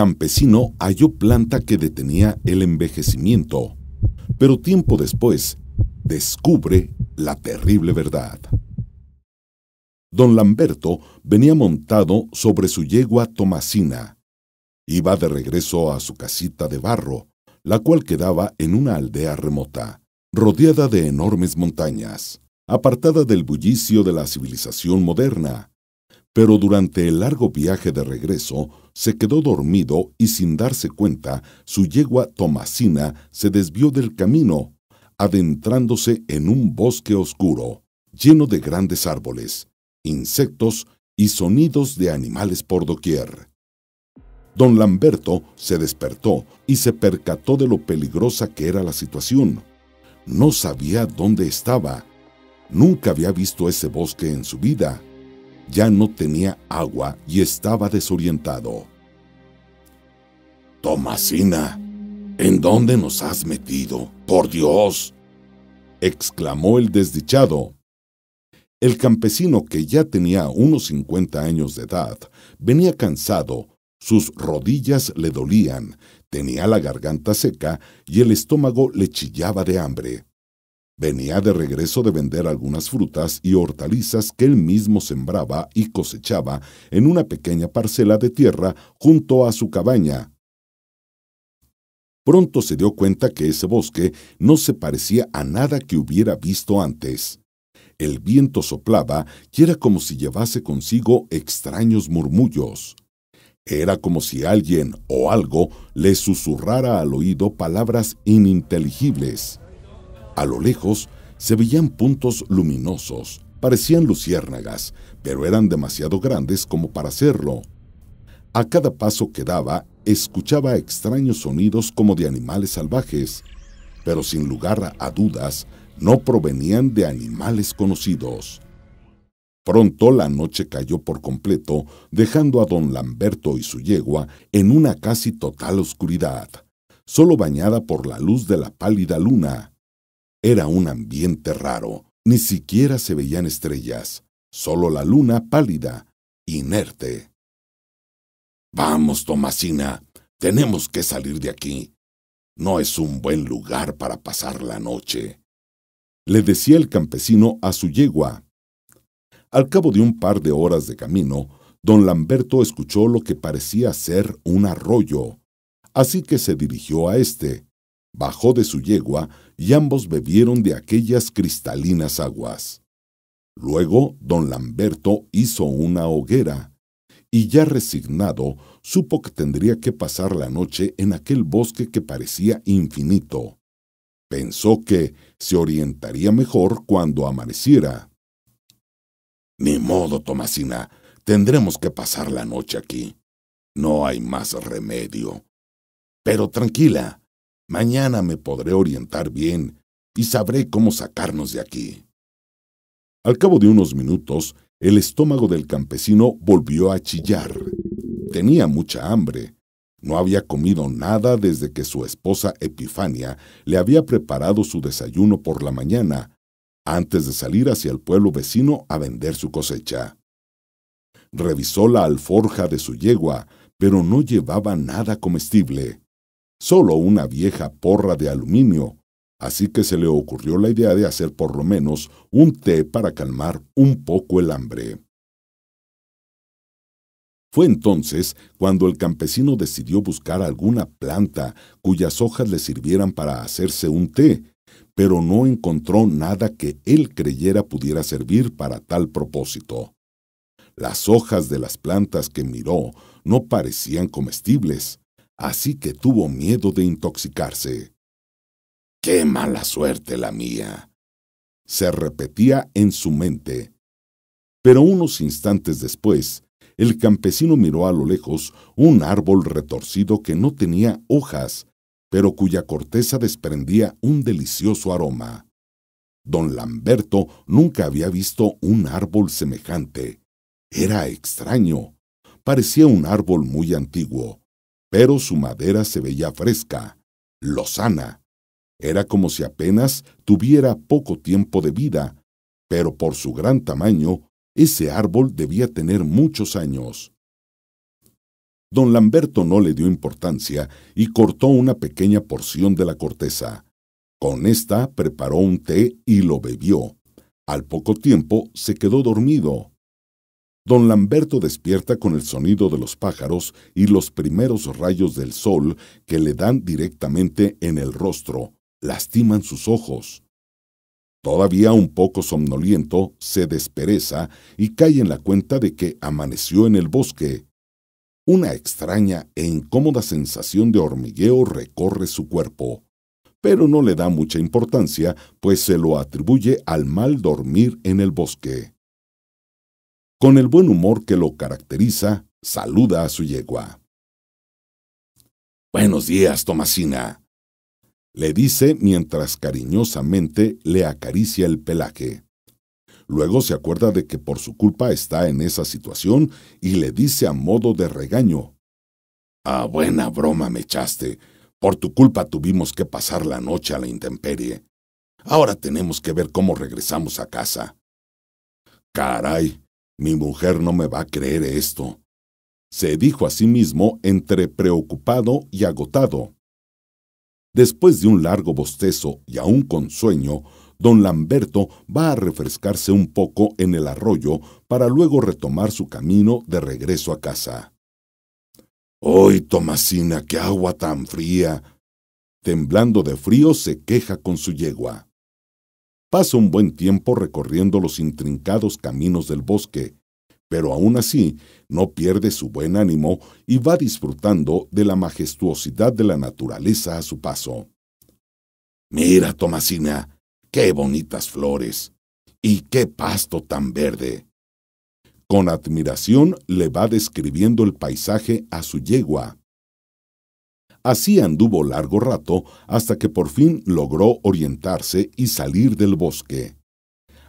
campesino halló planta que detenía el envejecimiento, pero tiempo después descubre la terrible verdad. Don Lamberto venía montado sobre su yegua Tomasina. Iba de regreso a su casita de barro, la cual quedaba en una aldea remota, rodeada de enormes montañas, apartada del bullicio de la civilización moderna. Pero durante el largo viaje de regreso se quedó dormido y sin darse cuenta, su yegua Tomasina se desvió del camino, adentrándose en un bosque oscuro, lleno de grandes árboles, insectos y sonidos de animales por doquier. Don Lamberto se despertó y se percató de lo peligrosa que era la situación. No sabía dónde estaba. Nunca había visto ese bosque en su vida ya no tenía agua y estaba desorientado. Tomasina, ¿en dónde nos has metido? Por Dios, exclamó el desdichado. El campesino, que ya tenía unos 50 años de edad, venía cansado, sus rodillas le dolían, tenía la garganta seca y el estómago le chillaba de hambre. Venía de regreso de vender algunas frutas y hortalizas que él mismo sembraba y cosechaba en una pequeña parcela de tierra junto a su cabaña. Pronto se dio cuenta que ese bosque no se parecía a nada que hubiera visto antes. El viento soplaba y era como si llevase consigo extraños murmullos. Era como si alguien o algo le susurrara al oído palabras ininteligibles. A lo lejos se veían puntos luminosos, parecían luciérnagas, pero eran demasiado grandes como para hacerlo. A cada paso que daba, escuchaba extraños sonidos como de animales salvajes, pero sin lugar a dudas, no provenían de animales conocidos. Pronto la noche cayó por completo, dejando a don Lamberto y su yegua en una casi total oscuridad, solo bañada por la luz de la pálida luna. Era un ambiente raro, ni siquiera se veían estrellas, solo la luna pálida, inerte. Vamos, Tomasina, tenemos que salir de aquí. No es un buen lugar para pasar la noche, le decía el campesino a su yegua. Al cabo de un par de horas de camino, don Lamberto escuchó lo que parecía ser un arroyo, así que se dirigió a este, bajó de su yegua y ambos bebieron de aquellas cristalinas aguas. Luego don Lamberto hizo una hoguera, y ya resignado supo que tendría que pasar la noche en aquel bosque que parecía infinito. Pensó que se orientaría mejor cuando amaneciera. Ni modo, Tomasina, tendremos que pasar la noche aquí. No hay más remedio. Pero tranquila, Mañana me podré orientar bien y sabré cómo sacarnos de aquí. Al cabo de unos minutos, el estómago del campesino volvió a chillar. Tenía mucha hambre. No había comido nada desde que su esposa Epifania le había preparado su desayuno por la mañana, antes de salir hacia el pueblo vecino a vender su cosecha. Revisó la alforja de su yegua, pero no llevaba nada comestible solo una vieja porra de aluminio, así que se le ocurrió la idea de hacer por lo menos un té para calmar un poco el hambre. Fue entonces cuando el campesino decidió buscar alguna planta cuyas hojas le sirvieran para hacerse un té, pero no encontró nada que él creyera pudiera servir para tal propósito. Las hojas de las plantas que miró no parecían comestibles, así que tuvo miedo de intoxicarse. ¡Qué mala suerte la mía! se repetía en su mente. Pero unos instantes después, el campesino miró a lo lejos un árbol retorcido que no tenía hojas, pero cuya corteza desprendía un delicioso aroma. Don Lamberto nunca había visto un árbol semejante. Era extraño. Parecía un árbol muy antiguo, pero su madera se veía fresca, lozana. Era como si apenas tuviera poco tiempo de vida, pero por su gran tamaño, ese árbol debía tener muchos años. Don Lamberto no le dio importancia y cortó una pequeña porción de la corteza. Con esta preparó un té y lo bebió. Al poco tiempo se quedó dormido. Don Lamberto despierta con el sonido de los pájaros y los primeros rayos del sol que le dan directamente en el rostro, lastiman sus ojos. Todavía un poco somnoliento, se despereza y cae en la cuenta de que amaneció en el bosque. Una extraña e incómoda sensación de hormigueo recorre su cuerpo, pero no le da mucha importancia, pues se lo atribuye al mal dormir en el bosque. Con el buen humor que lo caracteriza, saluda a su yegua. Buenos días, Tomasina, le dice mientras cariñosamente le acaricia el pelaje. Luego se acuerda de que por su culpa está en esa situación y le dice a modo de regaño. Ah, buena broma me echaste. Por tu culpa tuvimos que pasar la noche a la intemperie. Ahora tenemos que ver cómo regresamos a casa. Caray, mi mujer no me va a creer esto, se dijo a sí mismo entre preocupado y agotado. Después de un largo bostezo y aún con sueño, don Lamberto va a refrescarse un poco en el arroyo para luego retomar su camino de regreso a casa. ¡Hoy, Tomasina, qué agua tan fría! Temblando de frío se queja con su yegua. Pasa un buen tiempo recorriendo los intrincados caminos del bosque, pero aún así no pierde su buen ánimo y va disfrutando de la majestuosidad de la naturaleza a su paso. Mira, Tomasina, qué bonitas flores y qué pasto tan verde. Con admiración le va describiendo el paisaje a su yegua, Así anduvo largo rato hasta que por fin logró orientarse y salir del bosque.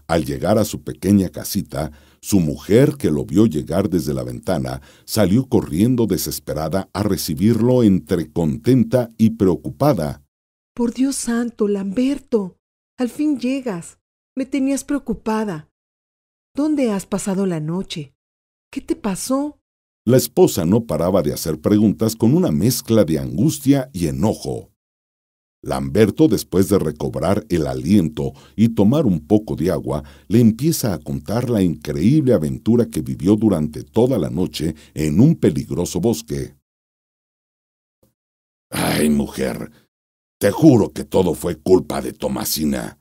Al llegar a su pequeña casita, su mujer, que lo vio llegar desde la ventana, salió corriendo desesperada a recibirlo entre contenta y preocupada. Por Dios santo, Lamberto, al fin llegas. Me tenías preocupada. ¿Dónde has pasado la noche? ¿Qué te pasó? La esposa no paraba de hacer preguntas con una mezcla de angustia y enojo. Lamberto, después de recobrar el aliento y tomar un poco de agua, le empieza a contar la increíble aventura que vivió durante toda la noche en un peligroso bosque. Ay, mujer, te juro que todo fue culpa de Tomasina.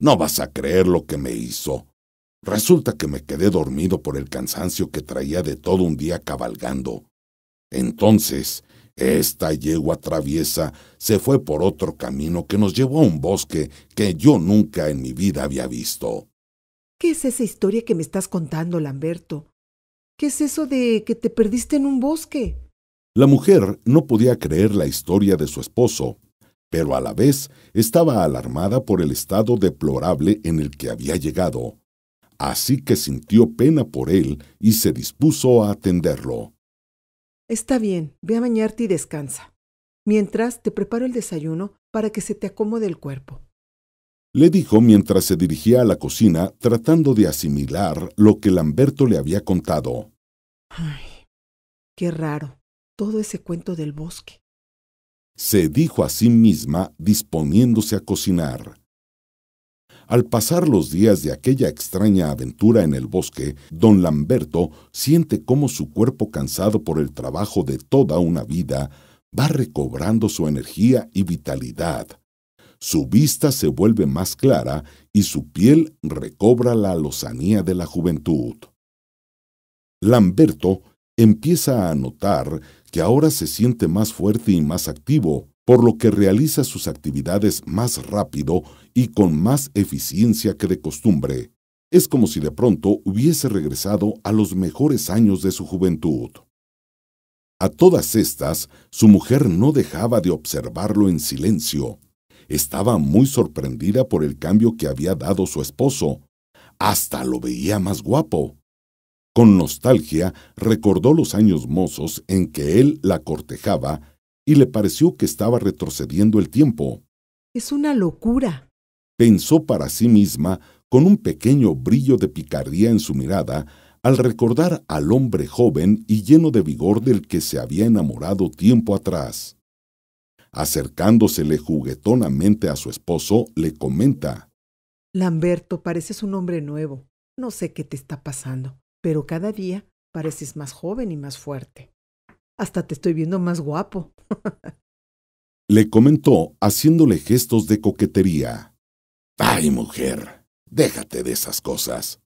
No vas a creer lo que me hizo. Resulta que me quedé dormido por el cansancio que traía de todo un día cabalgando. Entonces, esta yegua traviesa se fue por otro camino que nos llevó a un bosque que yo nunca en mi vida había visto. ¿Qué es esa historia que me estás contando, Lamberto? ¿Qué es eso de que te perdiste en un bosque? La mujer no podía creer la historia de su esposo, pero a la vez estaba alarmada por el estado deplorable en el que había llegado. Así que sintió pena por él y se dispuso a atenderlo. Está bien, ve a bañarte y descansa. Mientras te preparo el desayuno para que se te acomode el cuerpo. Le dijo mientras se dirigía a la cocina tratando de asimilar lo que Lamberto le había contado. Ay, qué raro, todo ese cuento del bosque. Se dijo a sí misma disponiéndose a cocinar. Al pasar los días de aquella extraña aventura en el bosque, don Lamberto siente cómo su cuerpo cansado por el trabajo de toda una vida va recobrando su energía y vitalidad. Su vista se vuelve más clara y su piel recobra la lozanía de la juventud. Lamberto empieza a notar que ahora se siente más fuerte y más activo, por lo que realiza sus actividades más rápido y con más eficiencia que de costumbre. Es como si de pronto hubiese regresado a los mejores años de su juventud. A todas estas, su mujer no dejaba de observarlo en silencio. Estaba muy sorprendida por el cambio que había dado su esposo. Hasta lo veía más guapo. Con nostalgia recordó los años mozos en que él la cortejaba y le pareció que estaba retrocediendo el tiempo. Es una locura. Pensó para sí misma, con un pequeño brillo de picardía en su mirada, al recordar al hombre joven y lleno de vigor del que se había enamorado tiempo atrás. Acercándosele juguetonamente a su esposo, le comenta Lamberto, pareces un hombre nuevo. No sé qué te está pasando, pero cada día pareces más joven y más fuerte. Hasta te estoy viendo más guapo. Le comentó haciéndole gestos de coquetería. Ay, mujer, déjate de esas cosas.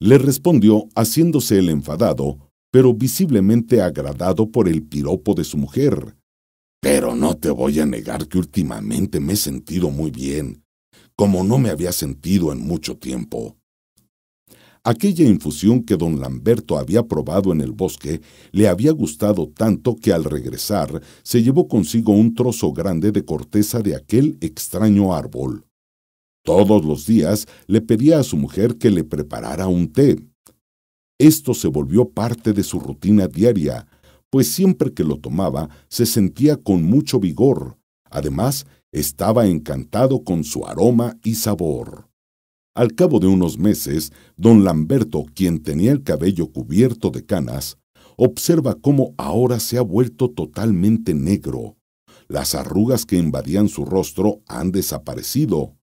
Le respondió haciéndose el enfadado, pero visiblemente agradado por el piropo de su mujer. Pero no te voy a negar que últimamente me he sentido muy bien, como no me había sentido en mucho tiempo. Aquella infusión que don Lamberto había probado en el bosque le había gustado tanto que al regresar se llevó consigo un trozo grande de corteza de aquel extraño árbol. Todos los días le pedía a su mujer que le preparara un té. Esto se volvió parte de su rutina diaria, pues siempre que lo tomaba se sentía con mucho vigor. Además, estaba encantado con su aroma y sabor. Al cabo de unos meses, don Lamberto, quien tenía el cabello cubierto de canas, observa cómo ahora se ha vuelto totalmente negro. Las arrugas que invadían su rostro han desaparecido.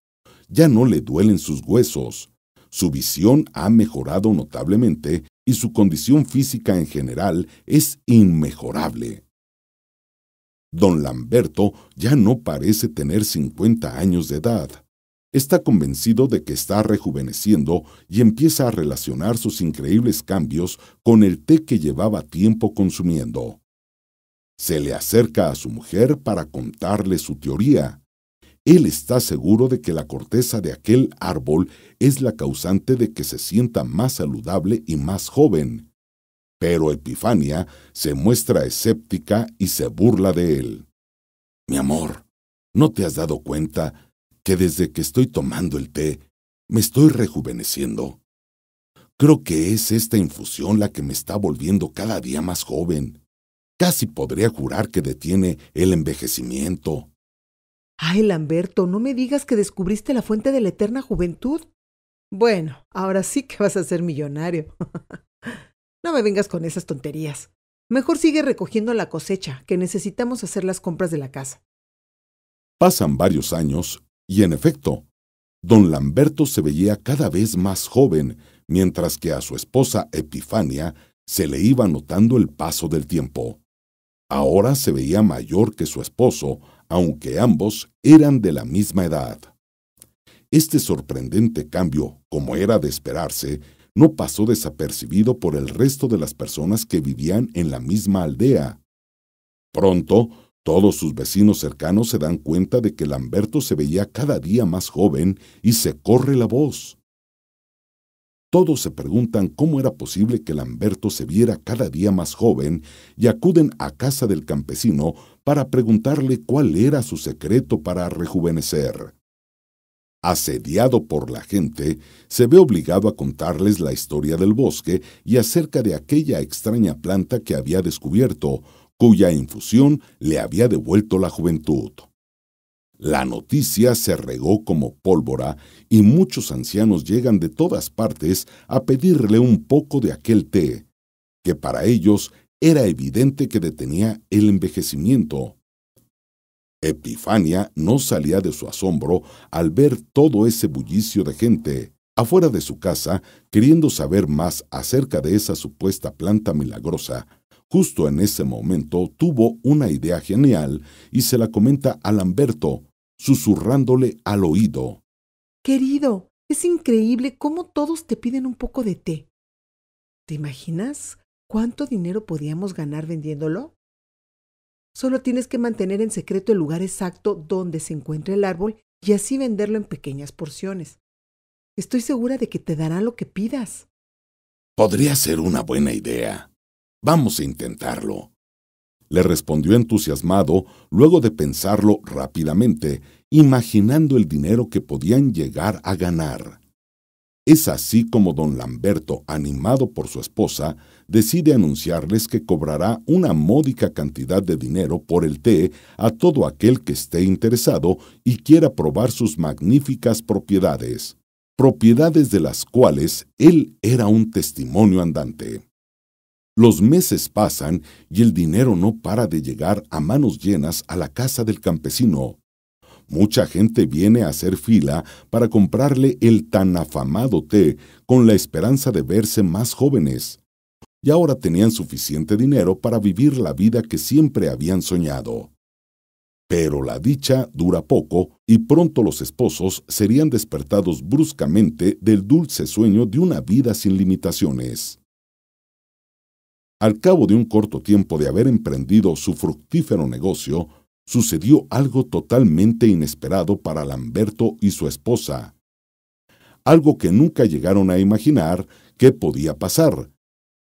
Ya no le duelen sus huesos. Su visión ha mejorado notablemente y su condición física en general es inmejorable. Don Lamberto ya no parece tener 50 años de edad está convencido de que está rejuveneciendo y empieza a relacionar sus increíbles cambios con el té que llevaba tiempo consumiendo. Se le acerca a su mujer para contarle su teoría. Él está seguro de que la corteza de aquel árbol es la causante de que se sienta más saludable y más joven. Pero Epifania se muestra escéptica y se burla de él. Mi amor, ¿no te has dado cuenta que desde que estoy tomando el té me estoy rejuveneciendo. Creo que es esta infusión la que me está volviendo cada día más joven. Casi podría jurar que detiene el envejecimiento. Ay, Lamberto, no me digas que descubriste la fuente de la eterna juventud. Bueno, ahora sí que vas a ser millonario. no me vengas con esas tonterías. Mejor sigue recogiendo la cosecha, que necesitamos hacer las compras de la casa. Pasan varios años y en efecto, don Lamberto se veía cada vez más joven, mientras que a su esposa Epifania se le iba notando el paso del tiempo. Ahora se veía mayor que su esposo, aunque ambos eran de la misma edad. Este sorprendente cambio, como era de esperarse, no pasó desapercibido por el resto de las personas que vivían en la misma aldea. Pronto todos sus vecinos cercanos se dan cuenta de que Lamberto se veía cada día más joven y se corre la voz. Todos se preguntan cómo era posible que Lamberto se viera cada día más joven y acuden a casa del campesino para preguntarle cuál era su secreto para rejuvenecer. Asediado por la gente, se ve obligado a contarles la historia del bosque y acerca de aquella extraña planta que había descubierto, cuya infusión le había devuelto la juventud. La noticia se regó como pólvora y muchos ancianos llegan de todas partes a pedirle un poco de aquel té, que para ellos era evidente que detenía el envejecimiento. Epifania no salía de su asombro al ver todo ese bullicio de gente, afuera de su casa, queriendo saber más acerca de esa supuesta planta milagrosa, Justo en ese momento tuvo una idea genial y se la comenta a Lamberto, susurrándole al oído. Querido, es increíble cómo todos te piden un poco de té. ¿Te imaginas cuánto dinero podíamos ganar vendiéndolo? Solo tienes que mantener en secreto el lugar exacto donde se encuentra el árbol y así venderlo en pequeñas porciones. Estoy segura de que te dará lo que pidas. Podría ser una buena idea, Vamos a intentarlo. Le respondió entusiasmado luego de pensarlo rápidamente, imaginando el dinero que podían llegar a ganar. Es así como don Lamberto, animado por su esposa, decide anunciarles que cobrará una módica cantidad de dinero por el té a todo aquel que esté interesado y quiera probar sus magníficas propiedades, propiedades de las cuales él era un testimonio andante. Los meses pasan y el dinero no para de llegar a manos llenas a la casa del campesino. Mucha gente viene a hacer fila para comprarle el tan afamado té con la esperanza de verse más jóvenes. Y ahora tenían suficiente dinero para vivir la vida que siempre habían soñado. Pero la dicha dura poco y pronto los esposos serían despertados bruscamente del dulce sueño de una vida sin limitaciones. Al cabo de un corto tiempo de haber emprendido su fructífero negocio, sucedió algo totalmente inesperado para Lamberto y su esposa. Algo que nunca llegaron a imaginar que podía pasar.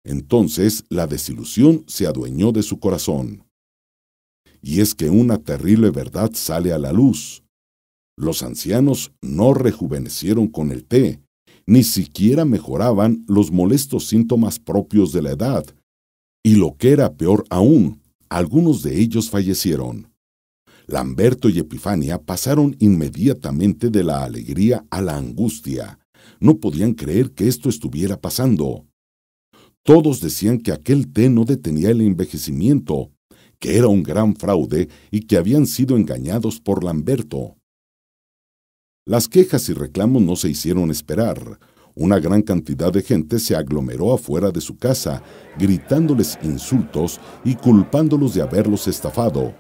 Entonces la desilusión se adueñó de su corazón. Y es que una terrible verdad sale a la luz. Los ancianos no rejuvenecieron con el té, ni siquiera mejoraban los molestos síntomas propios de la edad, y lo que era peor aún, algunos de ellos fallecieron. Lamberto y Epifania pasaron inmediatamente de la alegría a la angustia. No podían creer que esto estuviera pasando. Todos decían que aquel té no detenía el envejecimiento, que era un gran fraude y que habían sido engañados por Lamberto. Las quejas y reclamos no se hicieron esperar una gran cantidad de gente se aglomeró afuera de su casa, gritándoles insultos y culpándolos de haberlos estafado.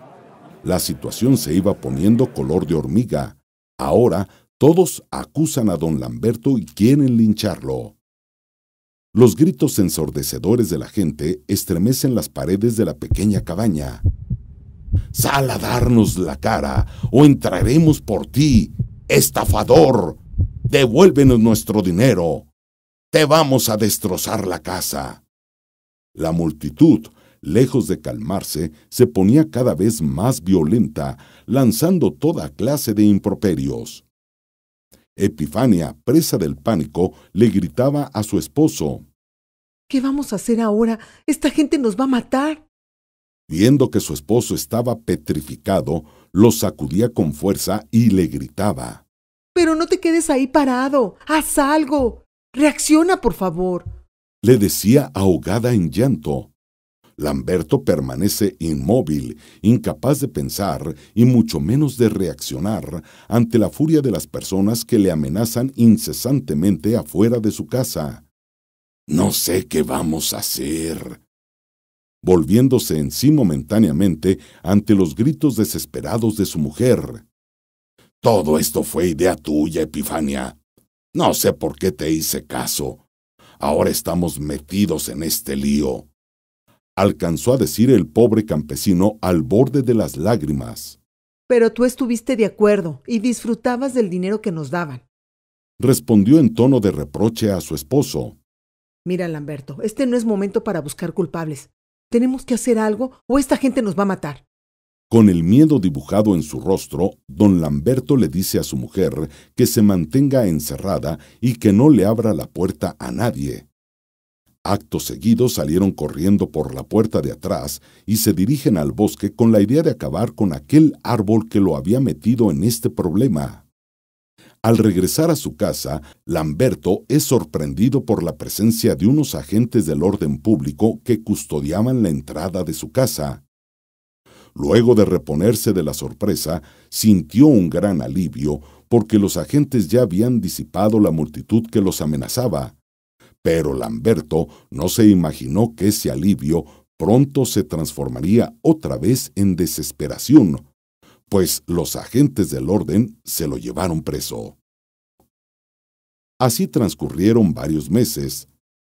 La situación se iba poniendo color de hormiga. Ahora todos acusan a don Lamberto y quieren lincharlo. Los gritos ensordecedores de la gente estremecen las paredes de la pequeña cabaña. Sal a darnos la cara o entraremos por ti, estafador, devuélvenos nuestro dinero, te vamos a destrozar la casa. La multitud, lejos de calmarse, se ponía cada vez más violenta, lanzando toda clase de improperios. Epifania, presa del pánico, le gritaba a su esposo. ¿Qué vamos a hacer ahora? Esta gente nos va a matar. Viendo que su esposo estaba petrificado, lo sacudía con fuerza y le gritaba. Pero no te quedes ahí parado. Haz algo. Reacciona, por favor. Le decía ahogada en llanto. Lamberto permanece inmóvil, incapaz de pensar y mucho menos de reaccionar ante la furia de las personas que le amenazan incesantemente afuera de su casa. No sé qué vamos a hacer. Volviéndose en sí momentáneamente ante los gritos desesperados de su mujer. Todo esto fue idea tuya, Epifania. No sé por qué te hice caso. Ahora estamos metidos en este lío. Alcanzó a decir el pobre campesino al borde de las lágrimas. Pero tú estuviste de acuerdo y disfrutabas del dinero que nos daban. Respondió en tono de reproche a su esposo. Mira, Lamberto, este no es momento para buscar culpables. Tenemos que hacer algo o esta gente nos va a matar. Con el miedo dibujado en su rostro, don Lamberto le dice a su mujer que se mantenga encerrada y que no le abra la puerta a nadie. Acto seguido salieron corriendo por la puerta de atrás y se dirigen al bosque con la idea de acabar con aquel árbol que lo había metido en este problema. Al regresar a su casa, Lamberto es sorprendido por la presencia de unos agentes del orden público que custodiaban la entrada de su casa. Luego de reponerse de la sorpresa, sintió un gran alivio porque los agentes ya habían disipado la multitud que los amenazaba. Pero Lamberto no se imaginó que ese alivio pronto se transformaría otra vez en desesperación, pues los agentes del orden se lo llevaron preso. Así transcurrieron varios meses.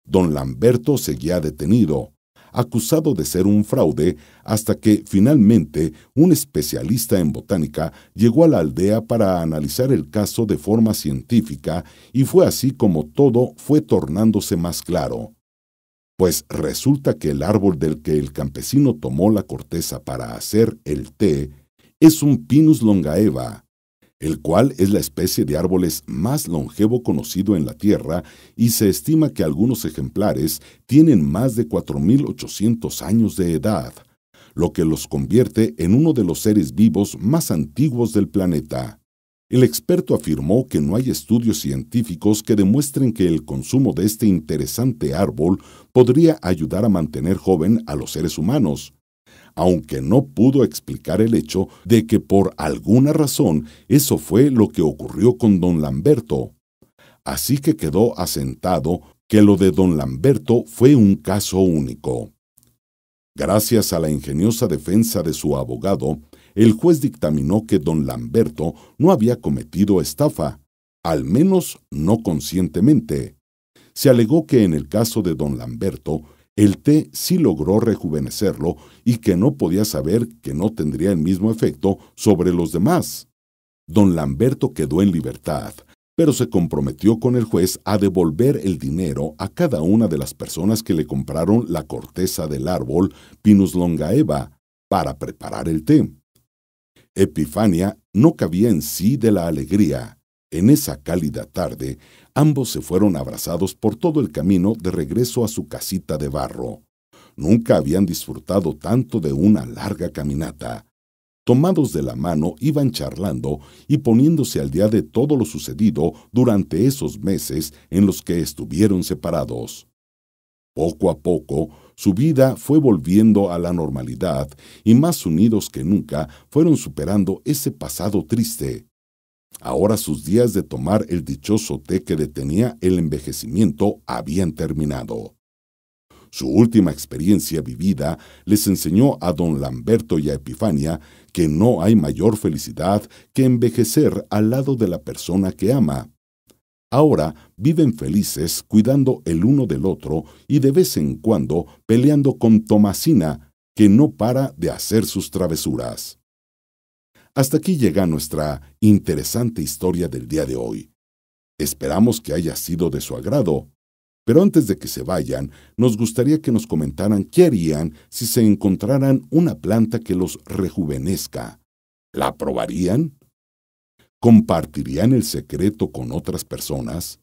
Don Lamberto seguía detenido, acusado de ser un fraude hasta que finalmente un especialista en botánica llegó a la aldea para analizar el caso de forma científica y fue así como todo fue tornándose más claro. Pues resulta que el árbol del que el campesino tomó la corteza para hacer el té es un Pinus longaeva, el cual es la especie de árboles más longevo conocido en la Tierra y se estima que algunos ejemplares tienen más de 4.800 años de edad, lo que los convierte en uno de los seres vivos más antiguos del planeta. El experto afirmó que no hay estudios científicos que demuestren que el consumo de este interesante árbol podría ayudar a mantener joven a los seres humanos, aunque no pudo explicar el hecho de que por alguna razón eso fue lo que ocurrió con don Lamberto. Así que quedó asentado que lo de don Lamberto fue un caso único. Gracias a la ingeniosa defensa de su abogado, el juez dictaminó que don Lamberto no había cometido estafa, al menos no conscientemente. Se alegó que en el caso de don Lamberto, el té sí logró rejuvenecerlo y que no podía saber que no tendría el mismo efecto sobre los demás. Don Lamberto quedó en libertad, pero se comprometió con el juez a devolver el dinero a cada una de las personas que le compraron la corteza del árbol Pinus longaeva para preparar el té. Epifania no cabía en sí de la alegría. En esa cálida tarde, ambos se fueron abrazados por todo el camino de regreso a su casita de barro. Nunca habían disfrutado tanto de una larga caminata. Tomados de la mano iban charlando y poniéndose al día de todo lo sucedido durante esos meses en los que estuvieron separados. Poco a poco, su vida fue volviendo a la normalidad y más unidos que nunca fueron superando ese pasado triste. Ahora sus días de tomar el dichoso té que detenía el envejecimiento habían terminado. Su última experiencia vivida les enseñó a don Lamberto y a Epifania que no hay mayor felicidad que envejecer al lado de la persona que ama. Ahora viven felices cuidando el uno del otro y de vez en cuando peleando con Tomasina, que no para de hacer sus travesuras. Hasta aquí llega nuestra interesante historia del día de hoy. Esperamos que haya sido de su agrado, pero antes de que se vayan, nos gustaría que nos comentaran qué harían si se encontraran una planta que los rejuvenezca. ¿La probarían? ¿Compartirían el secreto con otras personas?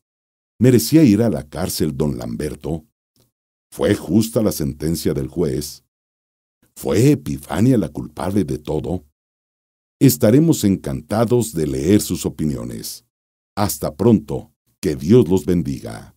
¿Merecía ir a la cárcel don Lamberto? ¿Fue justa la sentencia del juez? ¿Fue Epifania la culpable de todo? Estaremos encantados de leer sus opiniones. Hasta pronto. Que Dios los bendiga.